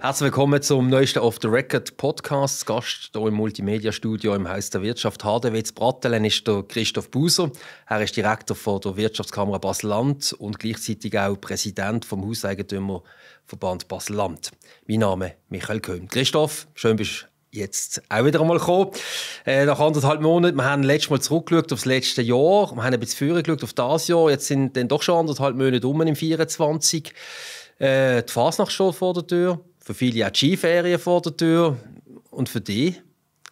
Herzlich willkommen zum neuesten Off the Record Podcast. Gast hier im Multimedia-Studio im Haus der Wirtschaft Hadewitz Bratelen ist der Christoph Buser. Er ist Direktor von der Wirtschaftskammer Basel-Land und gleichzeitig auch Präsident vom Hauseigentümerverband Basel-Land. Mein Name ist Michael Köhm. Christoph, schön bist du jetzt auch wieder einmal gekommen. Äh, nach anderthalb Monaten, wir haben letztes Mal zurückgeschaut auf das letzte Jahr, wir haben ein bisschen früher geschaut auf das Jahr, jetzt sind dann doch schon anderthalb Monate um im 24. Äh, die Fasnacht schon vor der Tür, für viele auch die Skiferien vor der Tür und für dich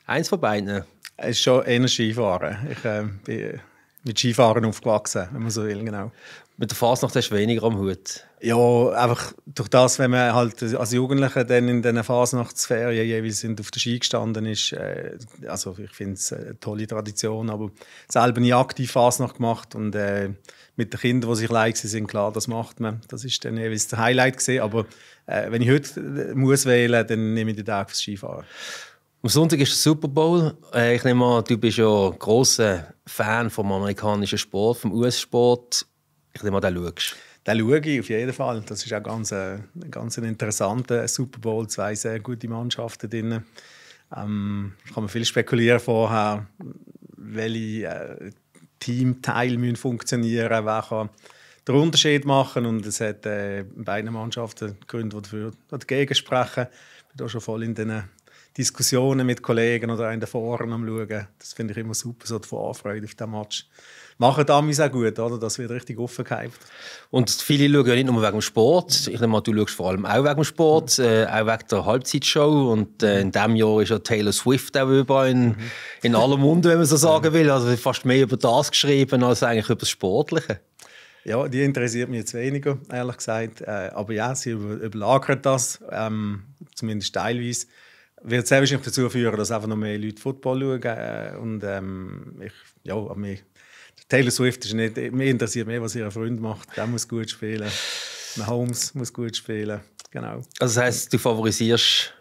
eins von beiden. Es ist schon eher Skifahren. Ich äh, bin mit Skifahren aufgewachsen, wenn man so will, genau. Mit der Fasnacht hast du weniger am Hut. Ja, einfach durch das, wenn man halt als Jugendlicher dann in diesen Fasnachtsferien jeweils sind, auf der Ski gestanden ist, äh, also ich finde es eine tolle Tradition, aber selber nie aktiv Fasnacht gemacht und äh, mit den Kindern, die sich leid sind, klar, das macht man. Das ist dann jeweils das Highlight gewesen, aber äh, wenn ich heute äh, muss wählen, dann nehme ich den Tag fürs Skifahren. Am Sonntag ist der Super Bowl. Äh, ich nehme an, du bist ja ein großer Fan vom amerikanischen Sport, vom US-Sport. Ich nehme an, den schaust den schaue ich auf jeden Fall. Das ist auch ganz, äh, ganz ein interessanter Super Bowl. Zwei sehr gute Mannschaften drin. Ähm, kann man viel spekulieren vorher, welche äh, Teamteile müssen funktionieren, wer kann den Unterschied machen und es hat äh, beiden Mannschaften Gründe, die dafür und dagegen sprechen. Ich bin da schon voll in den Diskussionen mit Kollegen oder in den Foren am Schauen. Das finde ich immer super, so die Vorfreude auf diesen Match. Machen damals auch gut, oder? Das wird richtig offen gehypt. Und viele schauen ja nicht nur wegen dem Sport. Ich nehme mal, du schaust vor allem auch wegen dem Sport, mhm. äh, auch wegen der Halbzeitshow. Und äh, in diesem Jahr ist ja Taylor Swift auch überall in, mhm. in aller Munde, wenn man so sagen will. Also fast mehr über das geschrieben als eigentlich über das Sportliche. Ja, die interessiert mich jetzt weniger, ehrlich gesagt. Äh, aber ja, sie überlagert das, ähm, zumindest teilweise wird sehr wahrscheinlich dazu führen, dass einfach noch mehr Leute Football schauen. Äh, und ähm, ich, ja, an mich. Taylor Swift ist nicht, mir interessiert mehr, was ihr Freund macht. Der muss gut spielen. Holmes muss gut spielen. Genau. Also das heißt, du favorisierst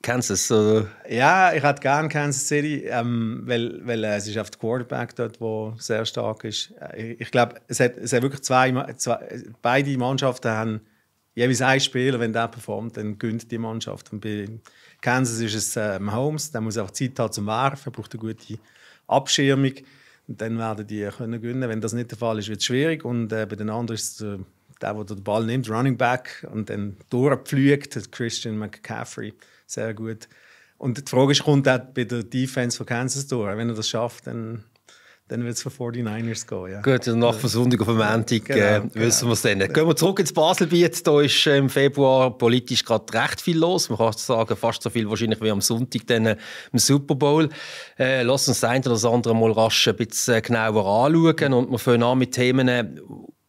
Kansas, oder? Ja, ich hätte gerne Kansas City, ähm, weil, weil äh, es ist auf der Quarterback dort, wo sehr stark ist. Äh, ich, ich glaube, es hat, es hat wirklich zwei, zwei, beide Mannschaften haben jeweils ein Spieler, wenn der performt, dann gönnt die Mannschaft. Und bei Kansas ist es Mahomes, ähm, der muss einfach Zeit haben zum Werfen, braucht eine gute Abschirmung. Und dann werden die können gewinnen. Wenn das nicht der Fall ist, wird es schwierig. Und äh, bei den anderen ist äh, der, der den Ball nimmt, Running Back, und dann durchpflügt, Christian McCaffrey, sehr gut. Und die Frage ist, kommt er bei der Defense von Kansas durch? Wenn er das schafft, dann dann wird es von 49ers gehen. Ja. Gut, und also nach Versundung Sonntag auf Montag genau, äh, genau. wissen genau. wir es dann. Gehen wir zurück ins Baselbiet. Da ist äh, im Februar politisch gerade recht viel los. Man kann sagen, fast so viel wahrscheinlich wie am Sonntag dann äh, im Super Bowl. Äh, lass uns das eine oder das andere mal rasch ein bisschen äh, genauer anschauen. Und wir fangen an mit Themen,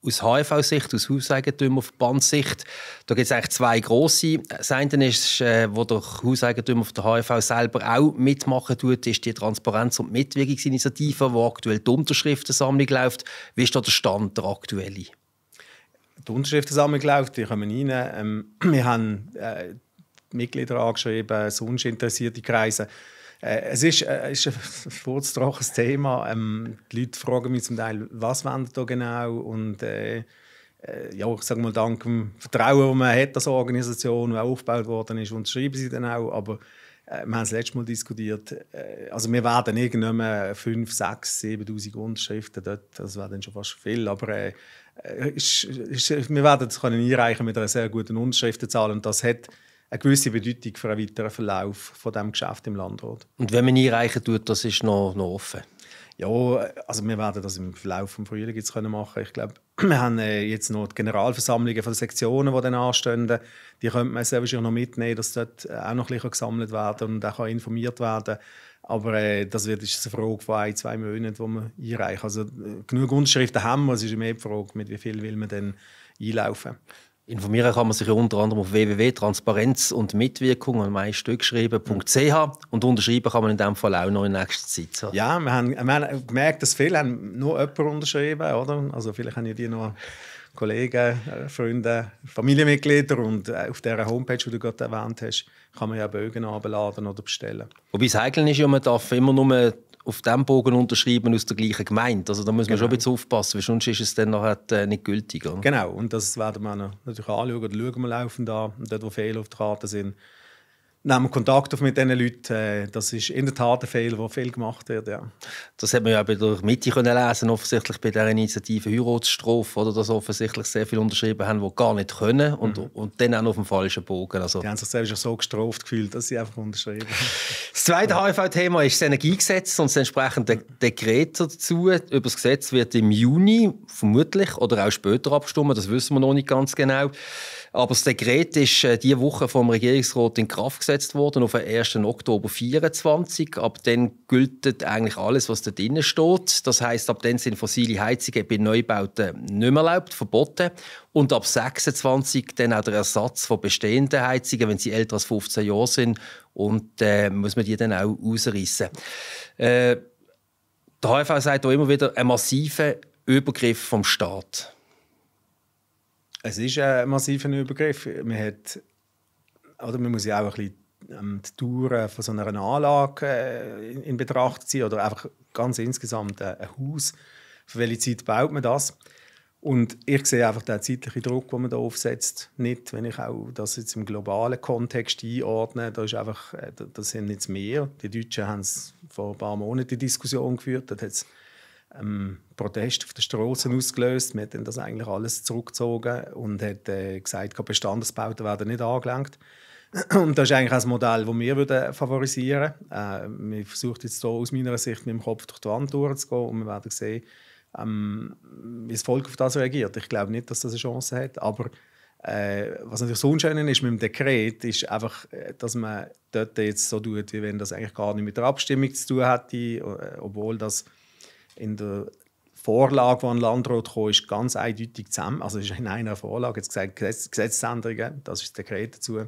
aus HV-Sicht, aus Hauseigentümerverbandssicht. Da gibt es eigentlich zwei grosse. Das eine ist, äh, wo der Hauseigentümer auf der HV selber auch mitmachen tut, ist die Transparenz- und Mitwirkungsinitiative, wo aktuell die Unterschriftensammlung läuft. Wie ist da der Stand, der aktuellen? Die Unterschriftensammlung läuft, die kommen rein. Ähm, wir haben äh, Mitglieder angeschrieben, sonst interessierte Kreise. Äh, es ist, äh, ist ein vorzutrochenes Thema. Ähm, die Leute fragen mich zum Teil, was wollen da genau und äh, äh, ja, ich sage mal, dank dem Vertrauen, das man hat eine Organisation, das aufgebaut worden ist, unterschreiben sie dann auch. Aber äh, wir haben das letzte Mal diskutiert. also wir werden nicht mehr 5, 6, 7'000 Unterschriften dort. Das wäre dann schon fast viel. Aber äh, ist, ist, wir werden es können einreichen mit einer sehr guten Unterschriftenzahl. Und das hat eine gewisse Bedeutung für einen weiteren Verlauf von dem Geschäft im Landrat. Und wenn man einreichen tut, das ist noch, noch offen? Ja, also wir werden das im Verlauf des Frühlings können machen. Ich glaube, wir haben äh, jetzt noch die Generalversammlungen von den Sektionen, die dann anstehen. Die könnte man selber wahrscheinlich noch mitnehmen, dass dort äh, auch noch ein bisschen gesammelt werden und auch informiert werden Aber äh, das wird ist eine Frage von ein, zwei Monaten, die man einreichen. Also äh, genug Unterschriften haben wir, es ist mehr die Frage, mit wie viel will man dann einlaufen. Informieren kann man sich unter anderem auf www.transparenz und Mitwirkung an meinem und unterschreiben kann man in dem Fall auch noch in nächster Zeit. So. Ja, wir haben, wir haben gemerkt, dass viele haben nur jemanden unterschrieben, oder? Also vielleicht haben ja die noch Kollegen, äh, Freunde, Familienmitglieder und äh, auf dieser Homepage, die du gerade erwähnt hast, kann man ja Bögen abladen oder bestellen. Wobei es heikel ist ja, man darf immer nur auf dem Bogen unterschrieben aus der gleichen Gemeinde. Also da muss man genau. schon ein bisschen aufpassen, weil sonst ist es dann nachher äh, nicht gültig. Oder? Genau, und das werden wir natürlich anschauen oder schauen wir laufend an. dort, wo Fehler auf der Karte sind, nehmen Kontakt auf mit diesen Leuten. Äh, das ist in der Tat ein Fehler, der viel gemacht wird. Ja. Das hat man ja bei der Mitte können lesen, offensichtlich bei dieser Initiative Heiratsstrophe, oder dass offensichtlich sehr viele unterschrieben haben, die gar nicht können und, mhm. und dann auch noch auf dem falschen Bogen. Also. Die haben sich selbst so gestraft gefühlt, dass sie einfach unterschrieben Das zweite ja. HIV-Thema ist das Energiegesetz und das entsprechende Dekret dazu. Über das Gesetz wird im Juni vermutlich oder auch später abstimmen, das wissen wir noch nicht ganz genau. Aber das Dekret ist äh, diese Woche vom Regierungsrat in Kraft gesetzt worden, auf den 1. Oktober 2024. Ab dann gilt eigentlich alles, was da drinnen steht. Das heißt, ab dann sind fossile Heizungen bei Neubauten nicht mehr erlaubt, verboten. Und ab 26 dann auch der Ersatz von bestehenden Heizungen, wenn sie älter als 15 Jahre sind. Und äh, muss man die dann auch rausreißen. Äh, der HV sagt auch immer wieder, ein massiver Übergriff vom Staat. Es ist ein massiver Übergriff. Man, hat, oder man muss ja auch ein bisschen die Dauer von so einer Anlage äh, in, Betracht ziehen oder einfach ganz insgesamt ein Haus. Für welche Zeit baut man das? Und ich sehe einfach den zeitlichen Druck, den man da aufsetzt, nicht, wenn ich auch das jetzt im globalen Kontext einordne. Da ist einfach, äh, das sind nicht mehr. Die Deutschen haben es vor ein paar Monaten die Diskussion geführt. Da hat es ähm, Protest auf den Straßen ausgelöst. Wir haben das eigentlich alles zurückgezogen und hat äh, gesagt, Bestandesbauten werden nicht angelenkt. Und das ist eigentlich auch ein Modell, das wir würden favorisieren würden. Äh, ich versuche jetzt so aus meiner Sicht mit dem Kopf durch die Wand durchzugehen und wir werden sehen, ähm, wie das Volk auf das reagiert. Ich glaube nicht, dass das eine Chance hat, aber äh, was natürlich so unschön ist mit dem Dekret, ist einfach, äh, dass man dort jetzt so tut, wie wenn das eigentlich gar nicht mit der Abstimmung zu tun hätte, äh, obwohl das in der Vorlage, die an Landrat kam, ist ganz eindeutig zusammen. Also ist in einer Vorlage jetzt gesagt Gesetz, Gesetzesänderungen, das ist das Dekret dazu.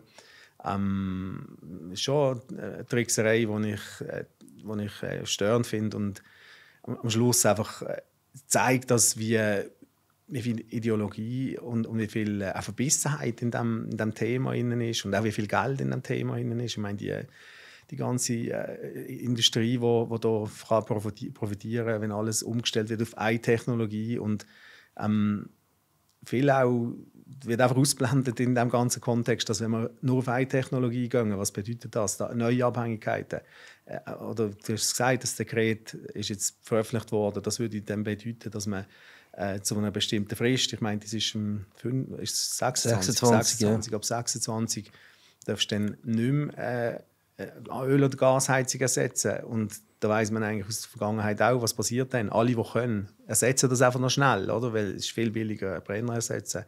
Ähm, schon eine Trickserei, die ich, wo äh, ich äh, störend finde und am Schluss einfach äh, zeigt, dass wir wie viel Ideologie und, und wie viel äh, Verbissenheit in diesem in dem Thema innen ist und auch wie viel Geld in dem Thema innen ist. Ich meine, die die ganze äh, Industrie, die wo, wo da profitieren wenn alles umgestellt wird auf eine Technologie und ähm, viel auch wird einfach ausblendet in dem ganzen Kontext, dass wenn wir nur auf eine Technologie gehen, was bedeutet das? Da, neue Abhängigkeiten. Äh, oder du hast gesagt, das Dekret ist jetzt veröffentlicht worden. Das würde dann bedeuten, dass man äh, zu einer bestimmten Frist, ich meine, das ist, im 5, ist 26, 26, 26 ja. ab 26 darfst du dann nicht mehr äh, äh, Öl- oder Gasheizung ersetzen. Und da weiß man eigentlich aus der Vergangenheit auch, was passiert dann. Alle, die können, ersetzen das einfach noch schnell, oder? weil es ist viel billiger, Brenner ersetzen,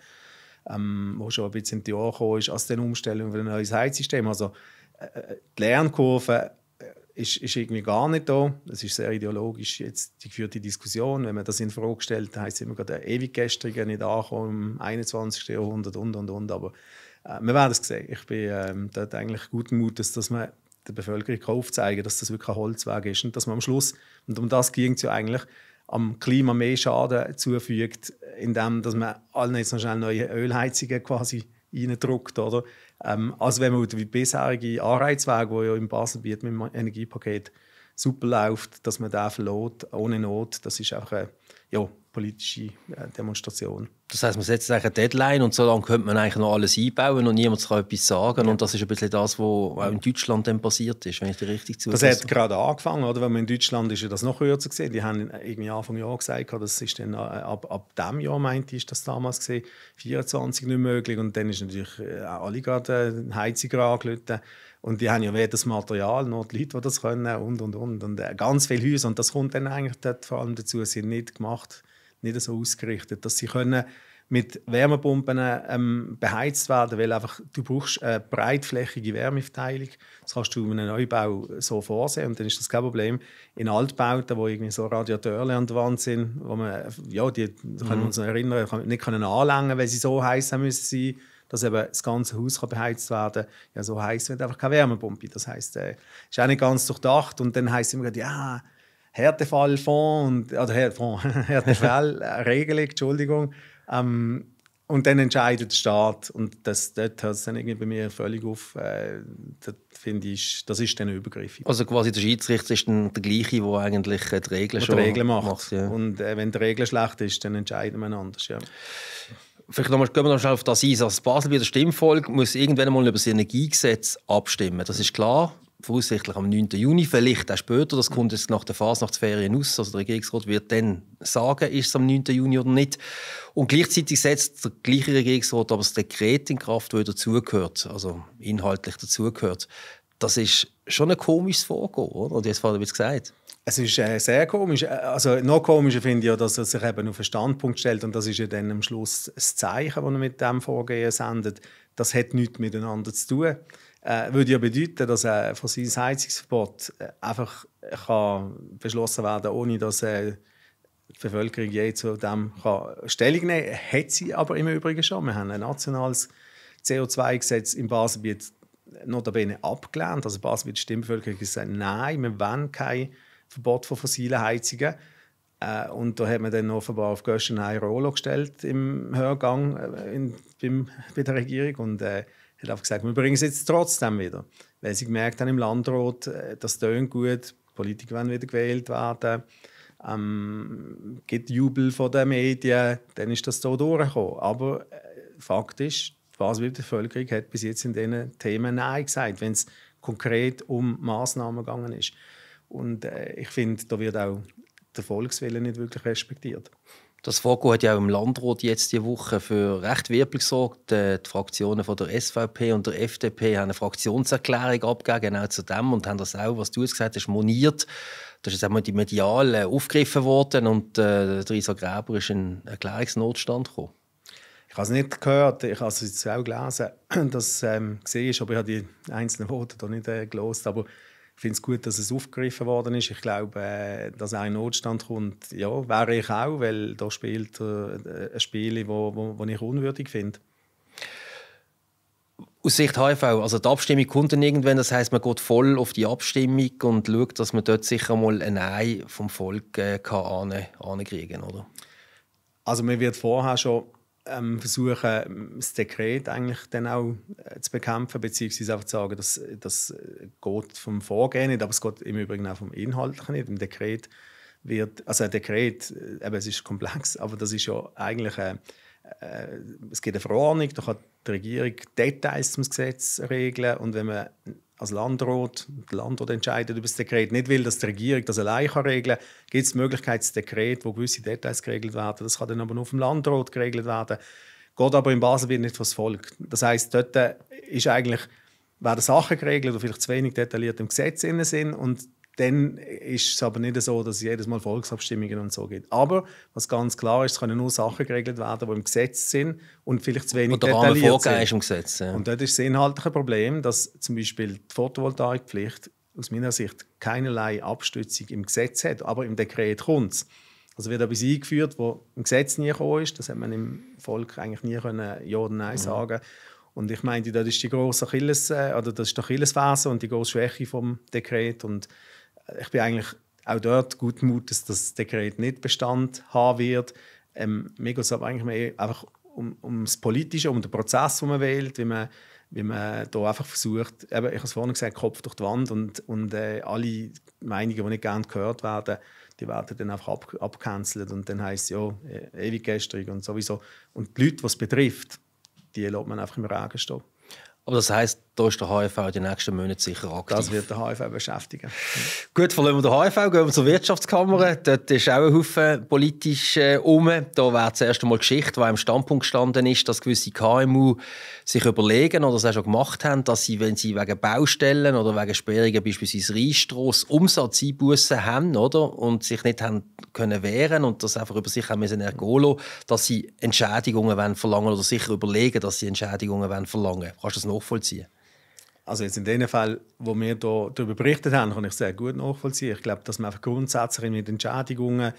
ähm, wo schon ein bisschen in die Jahre gekommen ist, als die Umstellung für ein neues Heizsystem. Also äh, äh die Lernkurve äh, ist, ist, irgendwie gar nicht da. Das ist sehr ideologisch jetzt die geführte Diskussion. Wenn man das in Frage stellt, heißt es immer gerade der Ewiggestrige nicht ankommen im 21. Jahrhundert und und und. Aber äh, wir werden es sehen. Ich bin äh, dort eigentlich guten Mut, dass man der Bevölkerung aufzeigen dass das wirklich ein Holzweg ist und dass man am Schluss, und um das ging es ja eigentlich, am Klima mehr Schaden zufügt, indem dass man allen jetzt noch schnell neue Ölheizungen quasi reindruckt, oder? Ähm, als wenn man die bisherigen Anreizweg, der ja im Baselbiet mit dem Energiepaket super läuft, dass man den verlässt, ohne Not, das ist auch ein, äh, ja, politische äh, Demonstration. Das heißt, man setzt eigentlich eine Deadline und so lange könnte man eigentlich noch alles einbauen und niemand kann etwas sagen. Ja. Und das ist ein bisschen das, was auch in Deutschland dann passiert ist, wenn ich dir richtig zuhöre. Das hat gerade angefangen, oder? Wenn man in Deutschland ist, ist das noch kürzer gesehen. Die haben irgendwie Anfang Jahr gesagt, das ist dann äh, ab, ab dem Jahr, meinte ich, das damals gesehen, 24 nicht möglich. Und dann ist natürlich auch äh, alle gerade Heiziger angelötet. Und die haben ja weder das Material noch die Leute, die das können und, und, und. Und ganz viele Häuser, und das kommt dann eigentlich dort vor allem dazu, sind nicht gemacht nicht so ausgerichtet, dass sie können mit Wärmepumpen ähm, beheizt werden, weil einfach, du brauchst eine breitflächige Wärmeverteilung. Das kannst du in einem Neubau so vorsehen und dann ist das kein Problem. In Altbauten, wo irgendwie so Radiatoren an der Wand sind, wo man, ja, die können mhm. uns erinnern, kann, nicht können anlangen, weil sie so heiß sein müssen dass eben das ganze Haus kann beheizt werden kann. Ja, so heiß wird einfach keine Wärmepumpe. Das heisst, es äh, ist auch nicht ganz durchdacht und dann heisst heißt immer, ja, Härtefallfonds und oder Fonds, Härtefallregelung, Entschuldigung. Ähm, und dann entscheidet der Staat und das, dort hört es dann irgendwie bei mir völlig auf. Äh, das finde ich, das ist dann übergriffig. Also quasi der Schiedsrichter ist dann der gleiche, der eigentlich äh, die Regeln, die Regeln macht. macht ja. Und äh, wenn die Regel schlecht ist, dann entscheiden wir anders. Ja. Vielleicht nochmal, gehen wir noch auf das ein. Also Basel bei der Stimmfolge muss irgendwann mal über das Energiegesetz abstimmen. Das ist klar voraussichtlich am 9. Juni, vielleicht auch später, das kommt jetzt nach der Fasnachtsferien aus, also der Regierungsrat wird dann sagen, ist es am 9. Juni oder nicht. Und gleichzeitig setzt der gleiche Regierungsrat aber das Dekret in Kraft, das dazugehört, also inhaltlich dazugehört. Das ist schon ein komisches Vorgehen, oder? Und jetzt habe ich gesagt. Es ist äh, sehr komisch. Äh, also noch komischer finde ich ja, dass er sich eben auf einen Standpunkt stellt und das ist ja dann am Schluss das Zeichen, das er mit dem Vorgehen sendet. Das hat nichts miteinander zu tun äh, würde ja bedeuten, dass äh, ein fossiles Heizungsverbot äh, einfach äh, kann beschlossen werden kann, ohne dass äh, die Bevölkerung je zu dem kann Stellung nehmen kann. Hat sie aber im Übrigen schon. Wir haben ein nationales CO2-Gesetz im Baselbiet notabene abgelehnt. Also Baselbiet Stimmbevölkerung gesagt, nein, wir wollen kein Verbot von fossilen Heizungen. und da hat man dann offenbar auf Göschen Rolle gestellt im Hörgang in, beim, bei der Regierung. Und, äh, hat einfach gesagt, wir bringen es jetzt trotzdem wieder. Weil sie gemerkt haben im Landrat, äh, das tönt gut, Politiker werden wieder gewählt werden, ähm, gibt Jubel von den Medien, dann ist das so durchgekommen. Aber äh, faktisch, die Basler Bevölkerung hat bis jetzt in diesen Themen Nein gesagt, wenn es konkret um Massnahmen gegangen ist. Und äh, ich finde, da wird auch der Volkswille nicht wirklich respektiert. Das Foco hat ja auch im Landrat jetzt die Woche für recht Wirbel gesorgt. Die Fraktionen von der SVP und der FDP haben eine Fraktionserklärung abgegeben, genau zu dem, und haben das auch, was du jetzt gesagt hast, moniert. Das ist jetzt einmal die medial aufgegriffen worden und äh, der Isa Gräber ist in Erklärungsnotstand gekommen. Ich habe es nicht gehört, ich habe es jetzt auch gelesen, dass es ähm, gesehen ist, aber ich habe die einzelnen Worte da nicht äh, gelesen. Aber ich finde es gut, dass es aufgegriffen worden ist. Ich glaube, äh, dass ein Notstand kommt, ja, wäre ich auch, weil da spielt äh, ein Spiel, wo, wo, wo ich unwürdig finde. Aus Sicht HV, also die Abstimmung kommt dann irgendwann, das heißt, man geht voll auf die Abstimmung und schaut, dass man dort sicher mal ein Nein vom Volk äh, kann, ankriegen kann, oder? Also man wird vorher schon ähm, versuchen, das Dekret eigentlich dann auch äh, zu bekämpfen, beziehungsweise einfach zu sagen, dass das äh, geht vom Vorgehen nicht, aber es geht im Übrigen auch vom Inhaltlichen nicht. Im Dekret wird, also ein Dekret, äh, eben, es ist komplex, aber das ist ja eigentlich, eine, äh, es gibt eine Verordnung, da kann die Regierung Details zum Gesetz regeln und wenn man als Landrat, der Landrat entscheidet über das Dekret, nicht will, dass die Regierung das allein regeln kann, gibt es die Möglichkeit, das Dekret, wo gewisse Details geregelt werden, das kann dann aber nur vom Landrat geregelt werden, geht aber in Basel wird nicht was Volk. Das heißt, dort ist eigentlich werden Sachen geregelt, die vielleicht zu wenig detailliert im Gesetz sind und dann ist es aber nicht so, dass es jedes Mal Volksabstimmungen und so gibt. Aber was ganz klar ist, es können nur Sachen geregelt werden, die im Gesetz sind und vielleicht zu wenig und detailliert sind. im Gesetz, ja. Und dort ist das inhaltliche Problem, dass zum Beispiel die Photovoltaikpflicht aus meiner Sicht keinerlei Abstützung im Gesetz hat, aber im Dekret kommt es. Also wird etwas eingeführt, wo im Gesetz nie gekommen ist. Das hat man im Volk eigentlich nie können Ja oder Nein mhm. sagen. Und ich meine, das ist die große Achilles, äh, oder das ist die Achillesphase und die große Schwäche vom Dekret und ich bin eigentlich auch dort gut Mut, dass das Dekret nicht Bestand haben wird. Ähm, mir geht es aber eigentlich mehr einfach um, um das Politische, um den Prozess, den man wählt, wie man, wie man da einfach versucht, eben, ich habe es vorhin gesagt, Kopf durch die Wand und, und äh, alle Meinungen, die nicht gerne gehört werden, die werden dann einfach ab, abgecancelt und dann heisst es ja, e-, ewig gestrig und sowieso. Und die Leute, die es betrifft, die lässt man einfach im Regen stehen. Aber das heißt, da ist der HFV in den nächsten Monaten sicher aktiv. Das wird der HFV beschäftigen. Mhm. Gut, verlieren wir den HFV, gehen wir zur Wirtschaftskammer. Dort ist auch ein Haufen politisch äh, um. Da wäre das erste Mal Geschichte, die im Standpunkt gestanden ist, dass gewisse KMU sich überlegen oder es auch schon gemacht haben, dass sie, wenn sie wegen Baustellen oder wegen Sperrungen beispielsweise Rheinstrasse Umsatzeinbußen haben oder, und sich nicht haben können wehren und das einfach über sich haben müssen ergolo, dass sie Entschädigungen verlangen oder sicher überlegen, dass sie Entschädigungen verlangen Kannst du das nachvollziehen? Also jetzt in dem Fall, wo wir da darüber berichtet haben, kann ich sehr gut nachvollziehen. Ich glaube, dass man einfach grundsätzlich mit Entschädigungen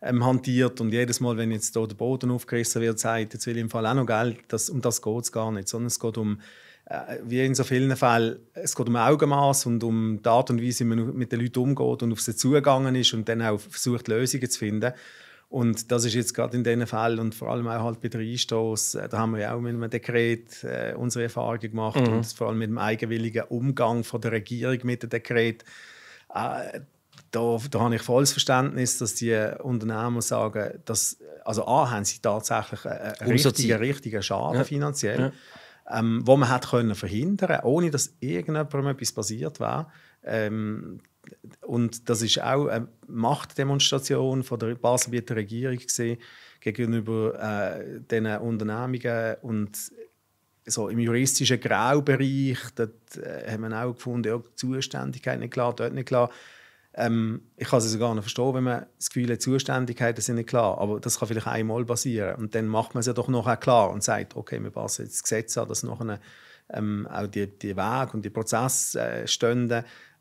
ähm, hantiert und jedes Mal, wenn jetzt da der Boden aufgerissen wird, sagt, jetzt will ich im Fall auch noch Geld, das, um das geht es gar nicht, sondern es geht um, äh, wie in so vielen Fällen, es geht um Augenmaß und um die Art und Weise, wie man mit den Leuten umgeht und auf sie zugegangen ist und dann auch versucht, Lösungen zu finden. Und das ist jetzt gerade in diesen Fällen und vor allem auch halt bei der Einstoß, äh, da haben wir ja auch mit einem Dekret äh, unsere Erfahrungen gemacht mhm. und vor allem mit dem eigenwilligen Umgang von der Regierung mit dem Dekret. Äh, da, da habe ich volles Verständnis, dass die Unternehmer sagen, dass, also A, haben sie tatsächlich einen äh, äh, richtigen, richtigen Schaden ja. finanziell. Ja ähm, wo man hat können ohne dass irgendjemandem etwas passiert wäre. Ähm, und das ist auch eine Machtdemonstration von der Baselbieter Regierung gewesen, gegenüber äh, den Unternehmungen und so im juristischen Graubereich, dort äh, haben wir auch gefunden, ja, Zuständigkeit nicht klar, dort nicht klar. Ähm, ich kann es also gar nicht verstehen, wenn man das Gefühl hat, Zuständigkeiten sind nicht klar, aber das kann vielleicht einmal passieren und dann macht man es ja doch noch klar und sagt, okay, wir passen jetzt das Gesetz an, dass nachher ähm, auch die, die Wege und die Prozesse äh,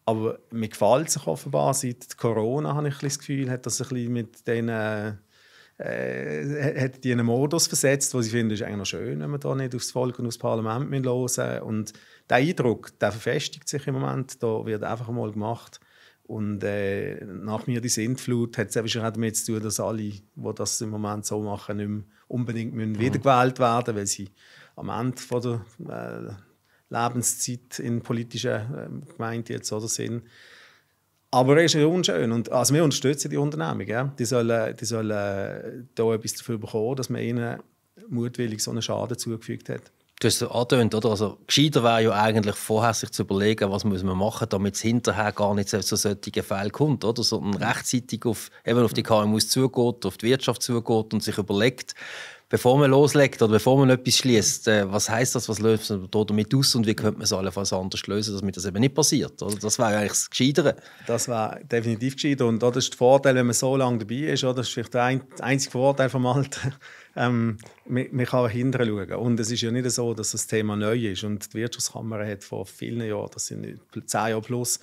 aber mir gefällt sich offenbar seit Corona, habe ich das Gefühl, hat das ein bisschen mit diesen äh, äh hat die einen Modus versetzt, wo ich finde, ist eigentlich noch schön, wenn man da nicht aufs Volk und aufs Parlament hören müssen. Und der Eindruck, der verfestigt sich im Moment, da wird einfach mal gemacht. Und äh, nach mir die Sintflut hat es wahrscheinlich damit zu tun, dass alle, die das im Moment so machen, nicht mehr unbedingt mhm. wiedergewählt werden müssen, weil sie am Ende von der äh, Lebenszeit in politischer ähm, Gemeinde jetzt oder sind. Aber es ist unschön. Und, also wir unterstützen die Unternehmen. Ja? Die sollen, die sollen äh, da etwas dafür bekommen, dass man ihnen mutwillig so einen Schaden zugefügt hat. Du hast es so angetönt, oder? Also, gescheiter wäre ja eigentlich vorher sich zu überlegen, was muss man machen, damit es hinterher gar nicht zu solchen Fällen kommt, oder? Sondern rechtzeitig auf, eben auf die KMUs zugeht, auf die Wirtschaft zugeht und sich überlegt, bevor man loslegt oder bevor man etwas schließt, äh, was heißt das, was löst man damit aus und wie könnte man es allenfalls anders lösen, damit das eben nicht passiert? Oder? Das wäre eigentlich das Gescheitere. Das wäre definitiv gescheiter und das ist der Vorteil, wenn man so lange dabei ist, oder? das ist vielleicht der, ein, einzige Vorteil vom Alter, ähm, man, man kann hinterher schauen. Und es ist ja nicht so, dass das Thema neu ist und die Wirtschaftskammer hat vor vielen Jahren, das sind zehn Jahre plus,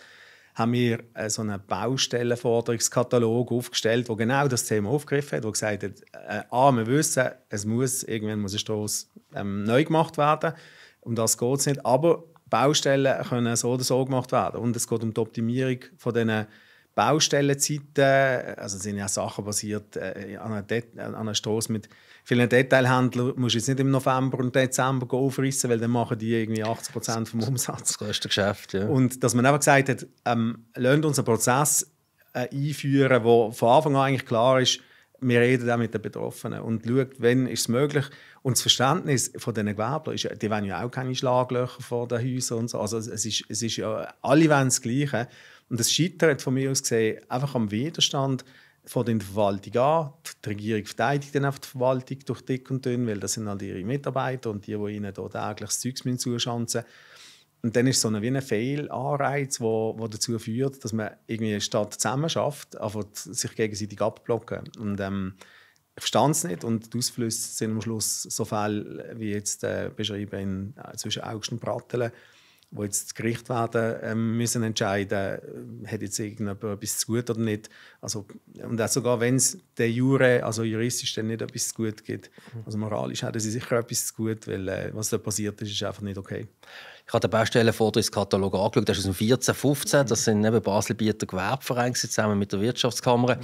haben wir äh, so einen Baustellenforderungskatalog aufgestellt, der genau das Thema aufgegriffen hat, der gesagt hat, äh, ah, wir wissen, es muss, irgendwann muss ein Stoss ähm, neu gemacht werden, um das geht es nicht, aber Baustellen können so oder so gemacht werden und es geht um die Optimierung von diesen Baustellenzeiten, also sind ja Sachen basiert äh, an einem Stoß mit vielen Detailhändlern, musst du jetzt nicht im November und Dezember aufrissen, weil dann machen die irgendwie 80 Prozent vom Umsatz. Das größte Geschäft, ja. Und dass man einfach gesagt hat, ähm, lasst uns einen Prozess äh, einführen, wo von Anfang an eigentlich klar ist, wir reden auch mit den Betroffenen und schauen, wenn ist es möglich. ist. Und das Verständnis von diesen Gewerblern ist, die wollen ja auch keine Schlaglöcher vor den Häusern und so. Also es ist, es ist ja, alle wollen das Gleiche. Und das scheitert von mir aus gesehen einfach am Widerstand von der Verwaltung an. Die Regierung verteidigt dann einfach die Verwaltung durch dick und dünn, weil das sind halt ihre Mitarbeiter und die, die ihnen da täglich das Zeug zuschanzen und dann ist es so eine, wie ein Fehlanreiz, der wo, wo dazu führt, dass man irgendwie statt zusammen schafft, aber sich gegenseitig abblocken. Und ähm, ich verstehe es nicht und die Ausflüsse sind am Schluss so viel wie jetzt äh, beschrieben in, äh, zwischen August und Bratteln wo jetzt das Gericht werden ähm, müssen entscheiden, äh, hat jetzt irgendjemand etwas zu gut oder nicht. Also, und auch sogar wenn es der Jure, also juristisch dann nicht etwas zu gut gibt, mhm. also moralisch hat sie sicher etwas zu gut, weil äh, was da passiert ist, ist einfach nicht okay. Ich habe den Baustellenforderungskatalog angeschaut, das ist aus dem 14, 15. Das sind eben Basel-Bieter Gewerbeverein zusammen mit der Wirtschaftskammer.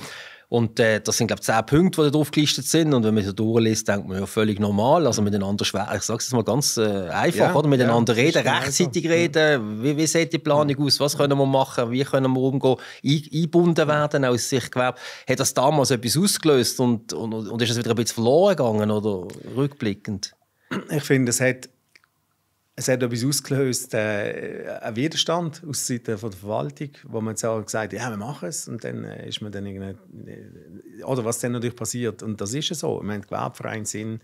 Und äh, das sind, glaube ich, zehn Punkte, die da drauf gelistet sind. Und wenn man so durchliest, denkt man ja völlig normal. Also miteinander schwer. Ich sage es mal ganz äh, einfach, ja, oder? Miteinander ja, reden, genau rechtzeitig einfach. reden. Wie, wie sieht die Planung aus? Was können wir machen? Wie können wir umgehen? Ein, eingebunden werden aus Sichtgewerbe. Hat das damals etwas ausgelöst und, und, und ist es wieder ein bisschen verloren gegangen oder rückblickend? Ich finde, es hat es hat etwas ausgelöst, äh, ein Widerstand aus Seiten von der Verwaltung, wo man jetzt gesagt hat, ja, wir machen es. Und dann äh, ist man dann irgendwie, äh, oder was dann natürlich passiert. Und das ist ja so. Wir haben Gewerbevereine sind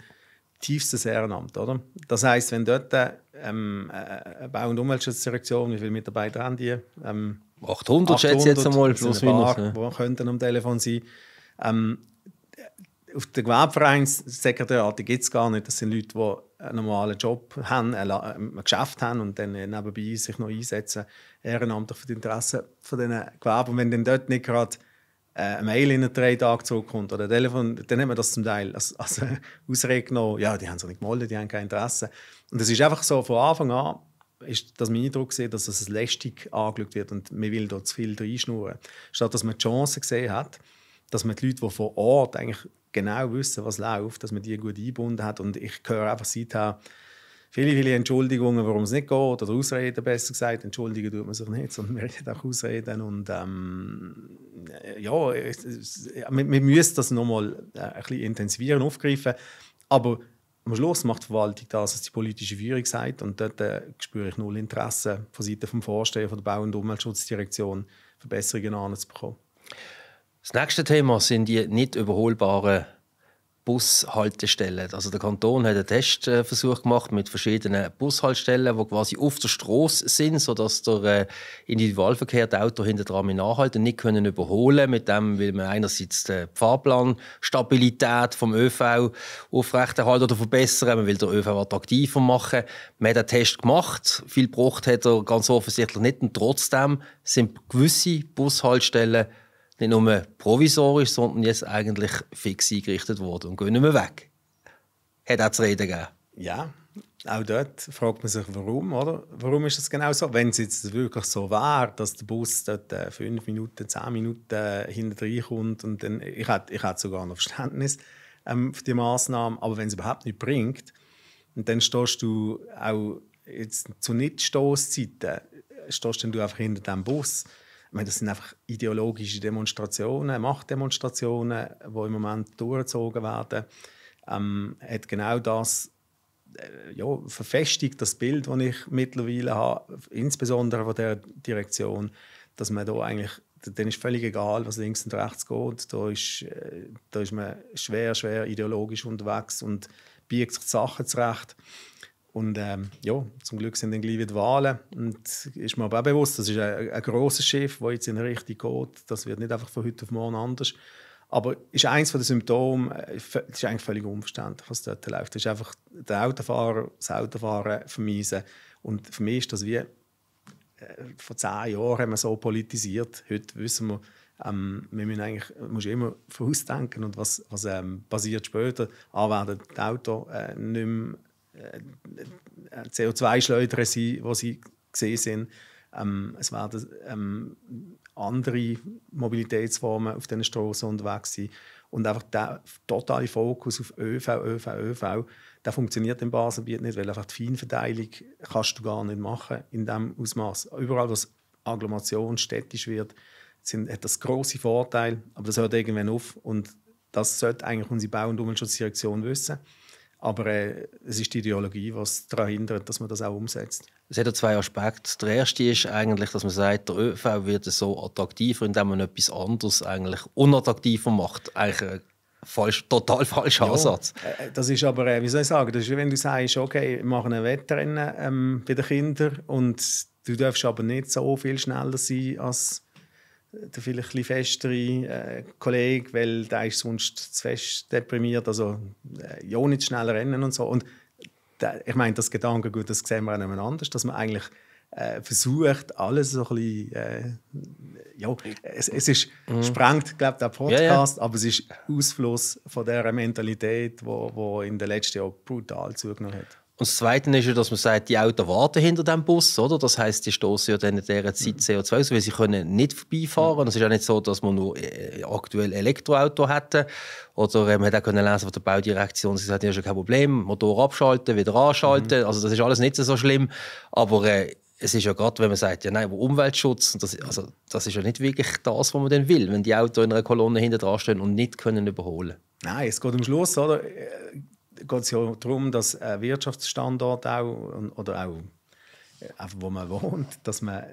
tiefstes Ehrenamt, oder? Das heisst, wenn dort äh, ähm, äh, Bau- und Umweltschutzdirektion, wie viele Mitarbeiter haben die? Ähm, 800, 800 schätze ich jetzt einmal, plus minus. Ne? Wo könnten am Telefon sein? Ähm, auf der Gewerbevereinssekretariate gibt es gar nicht. Das sind Leute, die einen normalen Job haben, ähm, ein Geschäft haben und dann äh, nebenbei sich noch einsetzen, ehrenamtlich für die Interessen von diesen Gewerben. Und wenn dann dort nicht gerade äh, eine Mail in drei Tagen zurückkommt oder ein Telefon, dann hat man das zum Teil als, als äh, Ausrede genommen. Ja, die haben es nicht gemeldet, die haben kein Interesse. Und es ist einfach so, von Anfang an ist das mein Eindruck gewesen, dass es lästig angeschaut wird und man will dort zu viel reinschnurren. Statt dass man die Chance gesehen hat, dass man die Leute, die vor Ort eigentlich genau wissen, was läuft, dass man die gut eingebunden hat. Und ich höre einfach seither viele, viele Entschuldigungen, warum es nicht geht, oder Ausreden besser gesagt. Entschuldigen tut man sich nicht, sondern man redet auch Ausreden. Und ähm, ja, man, man müsste das nochmal äh, ein bisschen intensivieren, aufgreifen. Aber am Schluss macht die Verwaltung das, was die politische Führung sagt. Und dort äh, spüre ich null Interesse von Seiten des Vorsteher, von der Bau- und Umweltschutzdirektion, Verbesserungen anzubekommen. Das nächste Thema sind die nicht überholbaren Bushaltestellen. Also der Kanton hat einen Testversuch gemacht mit verschiedenen Bushaltestellen, die quasi auf der Straße sind, sodass der äh, Individualverkehr die Auto hinter dran nachhalten und nicht können überholen. Mit dem will man einerseits die Fahrplanstabilität vom ÖV aufrechterhalten oder verbessern. Man will den ÖV attraktiver machen. Man hat einen Test gemacht. Viel braucht hat er ganz offensichtlich nicht. Und trotzdem sind gewisse Bushaltestellen nicht nur provisorisch, sondern jetzt eigentlich fix eingerichtet worden und gehen nicht mehr weg. Hat auch zu reden gegeben. Ja, auch dort fragt man sich, warum, oder? Warum ist das genau so? Wenn es jetzt wirklich so wäre, dass der Bus dort äh, fünf Minuten, zehn Minuten äh, kommt und dann, ich hätte ich sogar noch Verständnis ähm, für die Maßnahmen, aber wenn es überhaupt nicht bringt, und dann stehst du auch jetzt zu nicht stehst du einfach hinter dem Bus meine, das sind einfach ideologische Demonstrationen, Machtdemonstrationen, die im Moment durchgezogen werden. Ähm, hat genau das äh, ja, verfestigt, das Bild, das ich mittlerweile habe, insbesondere von der Direktion, dass man da eigentlich, denen ist völlig egal, was links und rechts geht, da ist, äh, da ist man schwer, schwer ideologisch unterwegs und biegt sich die Sachen zurecht. Und ähm, ja, zum Glück sind dann gleich wieder Wahlen. Und ist mir aber auch bewusst, das ist ein, ein grosses Schiff, das jetzt in eine Richtung geht. Das wird nicht einfach von heute auf morgen anders. Aber ist eins von den äh, ist eigentlich völlig unverständlich, was dort läuft. Das ist einfach der Autofahrer, das Autofahren vermeisen. Und für mich ist das wie, äh, vor zehn Jahren haben wir so politisiert. Heute wissen wir, ähm, wir müssen eigentlich, musst immer vorausdenken und was, was ähm, passiert später. A ah, werden die Autos äh, nicht mehr CO2-Schleudern sind, die sie gesehen sind. Ähm, es werden ähm, andere Mobilitätsformen auf diesen Straßen unterwegs sein. Und einfach der totale Fokus auf ÖV, ÖV, ÖV, der funktioniert im Baselbiet nicht, weil einfach die Feinverteilung kannst du gar nicht machen in diesem Ausmaß. Überall, was Agglomeration städtisch wird, sind, hat das große Vorteil, aber das hört irgendwann auf und das sollte eigentlich unsere Bau- und Umweltschutzdirektion wissen. Aber äh, es ist die Ideologie, was daran hindert, dass man das auch umsetzt. Es hat ja zwei Aspekte. Der erste ist eigentlich, dass man sagt, der ÖV wird so attraktiver, indem man etwas anderes eigentlich unattraktiver macht. Eigentlich falsch, total falscher ja, Ansatz. Äh, äh, das ist aber, äh, wie soll ich sagen, das ist, wenn du sagst, okay, wir machen ein Wettrennen ähm, bei den Kindern und du darfst aber nicht so viel schneller sein als der vielleicht ein festere äh, Kollege, weil der ist sonst zu fest deprimiert, also äh, ja nicht schnell rennen und so. Und der, ich meine, das Gedanke gut, das sehen wir auch nicht anders, dass man eigentlich äh, versucht, alles so ein bisschen, äh, ja, es, es ist, mhm. sprengt, glaube der Podcast, ja, ja. aber es ist Ausfluss von der Mentalität, die in den letzten Jahren brutal zugenommen hat. Und das Zweite ist ja, dass man sagt, die Autos warten hinter dem Bus, oder? Das heißt, die stoßen ja dann in dieser Zeit mhm. CO2 aus, weil sie können nicht vorbeifahren. Mhm. Es ist ja nicht so, dass man nur äh, aktuell Elektroauto hätte. Oder ähm, man hat auch können lesen von der Baudirektion, sie sagt, ja, schon kein Problem, Motor abschalten, wieder anschalten. Mhm. Also das ist alles nicht so schlimm. Aber äh, es ist ja gerade, wenn man sagt, ja nein, Umweltschutz, das, also, das ist ja nicht wirklich das, was man dann will, wenn die Autos in einer Kolonne hinter dran stehen und nicht können überholen. Nein, es geht am Schluss, oder? Äh, geht es ja darum, dass ein Wirtschaftsstandort auch oder auch äh, einfach wo man wohnt, dass man,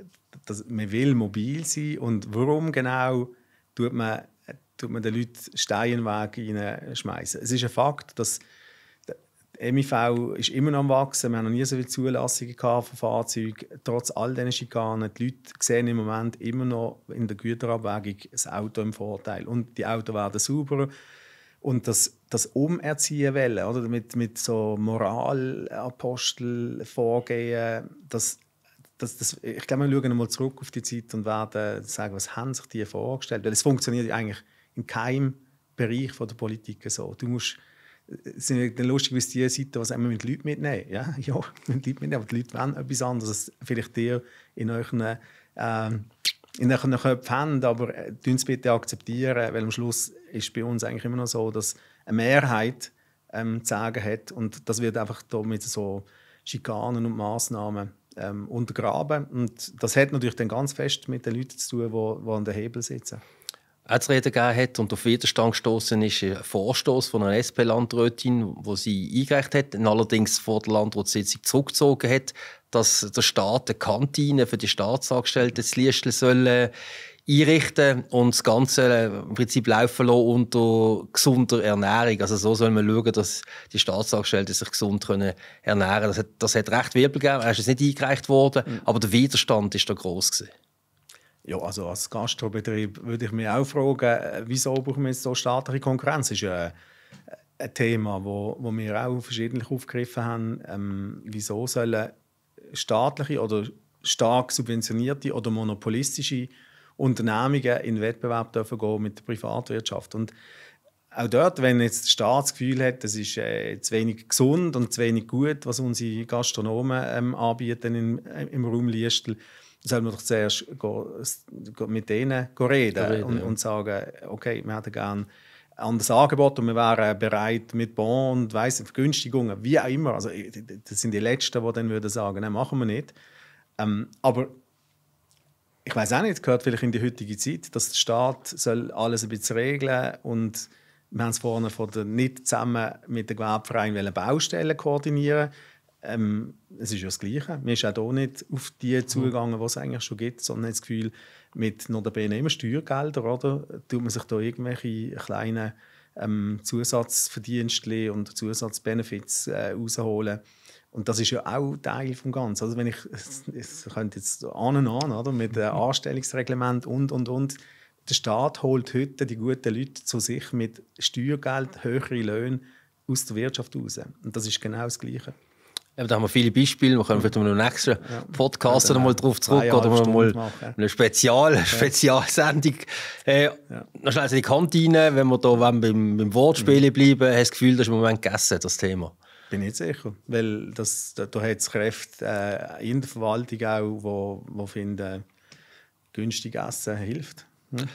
dass man will mobil sein und warum genau tut man, tut man den Leuten Steinwege hineinschmeißen. Es ist ein Fakt, dass die MIV ist immer noch am Wachsen. Wir haben noch nie so viele Zulassungen gehabt von Fahrzeugen. Trotz all diesen Schikanen. Die Leute sehen im Moment immer noch in der Güterabwägung das Auto im Vorteil. Und die Autos werden sauberer, und das, das Umerziehen wollen, oder? Mit, mit so Moralapostelvorgehen, das, das, das, ich glaube, wir schauen einmal zurück auf die Zeit und werden sagen, was haben sich die vorgestellt? Weil es funktioniert eigentlich in keinem Bereich von der Politik so. Du musst es ist lustig, wie es die Seite, was immer mit Leuten mitnehmen. Ja, ja, mit Leuten mitnehmen, aber die Leute wollen etwas anderes. Vielleicht ihr in euren, ähm, in euren Köpfen habt, aber äh, es bitte akzeptieren, weil am Schluss ist bei uns eigentlich immer noch so, dass eine Mehrheit ähm, zu sagen hat. Und das wird einfach mit so Schikanen und Massnahmen ähm, untergraben. Und das hat natürlich dann ganz fest mit den Leuten zu tun, die, an den Hebel sitzen. Auch zu reden gegeben hat und auf Widerstand gestoßen ist ein Vorstoß von einer SP-Landrätin, wo sie eingereicht hat, allerdings vor der Landratssitzung zurückgezogen hat, dass der Staat eine Kantine für die Staatsangestellten zu Liestel soll einrichten und das Ganze äh, im Prinzip laufen lassen unter gesunder Ernährung. Also so soll man schauen, dass die Staatsangestellten sich gesund können ernähren können. Das hat, das hat recht Wirbel gegeben, er ist nicht eingereicht worden, mhm. aber der Widerstand ist da gross. Gewesen. Ja, also als Gastrobetrieb würde ich mich auch fragen, äh, wieso brauchen wir jetzt so staatliche Konkurrenz? Das ist ja äh, ein Thema, wo, wo wir auch verschiedentlich aufgegriffen haben. Ähm, wieso sollen staatliche oder stark subventionierte oder monopolistische Unternehmungen in Wettbewerb dürfen gehen mit der Privatwirtschaft. Und auch dort, wenn jetzt das Staatsgefühl hat, das ist äh, zu wenig gesund und zu wenig gut, was unsere Gastronomen ähm, anbieten im, äh, im Raum Liestel, soll wir doch zuerst go, go mit denen go reden, reden und, ja. und, sagen, okay, wir hätten gerne ein anderes Angebot und wir wären bereit mit Bon und weiss, Vergünstigungen, wie auch immer. Also, äh, das sind die Letzten, die dann würden sagen, nein, machen wir nicht. Ähm, aber ich weiß auch nicht, gehört vielleicht in die heutige Zeit, dass der Staat soll alles ein bisschen regeln soll. und wir haben es vorne von der nicht zusammen mit den Gewerbevereinen Baustellen koordinieren. Ähm, es ist ja das Gleiche. Mir ist auch nicht auf die mhm. zugegangen, was es eigentlich schon gibt, sondern das Gefühl, mit notabene immer Steuergelder, oder? Tut man sich da irgendwelche kleinen ähm, Zusatzverdienste und Zusatzbenefits äh, rausholen. Und das ist ja auch Teil vom Ganzen. Also wenn ich, ich könnte jetzt an und an, oder, mit dem Anstellungsreglement und, und, und. Der Staat holt heute die guten Leute zu sich mit Steuergeld, höheren Löhnen aus der Wirtschaft raus. Und das ist genau das Gleiche. Ja, da haben wir viele Beispiele. Wir können vielleicht noch einen nächsten Podcast ja, dann, nochmal zurück oder mal, machen. eine Spezial, ja. Spezialsendung. Äh, ja. Noch schnell in die Kantine, wenn wir hier beim, beim Wortspielen mhm. bleiben, hast du das Gefühl, das ist im Moment gegessen, das Thema. Bin ich sicher, weil das, da, da hat es Kräfte äh, in der Verwaltung auch, wo, wo finden, günstig essen hilft. Hm?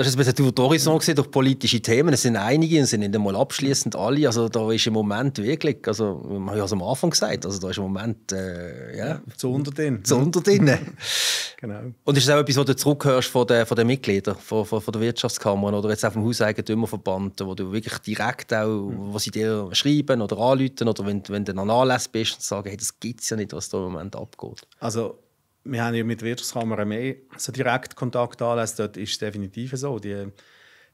Das ist ein durch die Horizon gesehen, durch politische Themen. Es sind einige, und sind nicht einmal abschließend alle. Also da ist im Moment wirklich, also man hat ja am Anfang gesagt, also da ist im Moment äh, ja, zu unter denen. Zu ne? unter denen. genau. Und ist das auch etwas, was du zurückhörst von den, von den Mitgliedern, von, von, von der Wirtschaftskammer oder jetzt auch vom Hauseigentümerverband, wo du wirklich direkt auch, mhm. was sie dir schreiben oder anrufen oder wenn, wenn du dann Anlass bist und sagen, hey, das gibt es ja nicht, was da im Moment abgeht. Also wir haben ja mit der Wirtschaftskammer mehr so direkt Kontakt anlässt, dort ist es definitiv so. Die,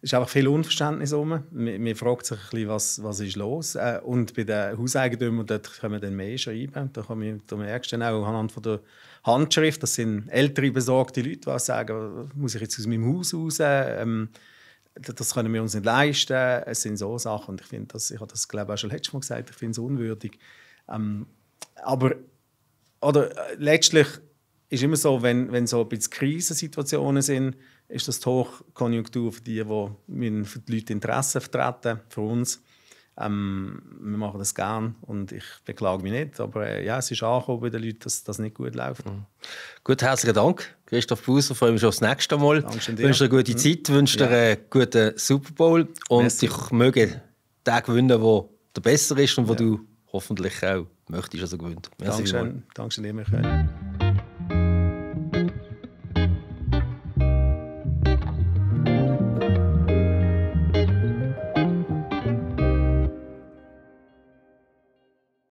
ist einfach viel Unverständnis rum. Man, man fragt sich ein bisschen, was, was ist los. Äh, und bei den Hauseigentümern dort können wir dann mehr schreiben. Da, kann man, da merkst du auch anhand von der Handschrift, das sind ältere besorgte Leute, die sagen, muss ich jetzt aus meinem Haus raus? Ähm, das können wir uns nicht leisten. Es sind so Sachen. Und ich finde das, ich habe das glaube ich auch schon letztes Mal gesagt, ich finde es unwürdig. Ähm, aber oder äh, letztlich ist immer so, wenn, wenn so ein Krisensituationen sind, ist das die Hochkonjunktur für die, die für die Leute Interessen vertreten, für uns. Ähm, wir machen das gerne und ich beklage mich nicht, aber äh, ja, es ist angekommen bei den Leuten, dass das nicht gut läuft. Mhm. Gut, herzlichen Dank, Christoph Buser, freue mich schon aufs nächste Mal. Dankeschön dir. Wünsche dir eine gute mhm. Zeit, wünsche dir einen guten Super Bowl und Merci. ich möge den gewinnen, der der besser ist und wo ja. du hoffentlich auch möchtest, also gewinnt. Merci Dankeschön, Dankeschön dir, Michael.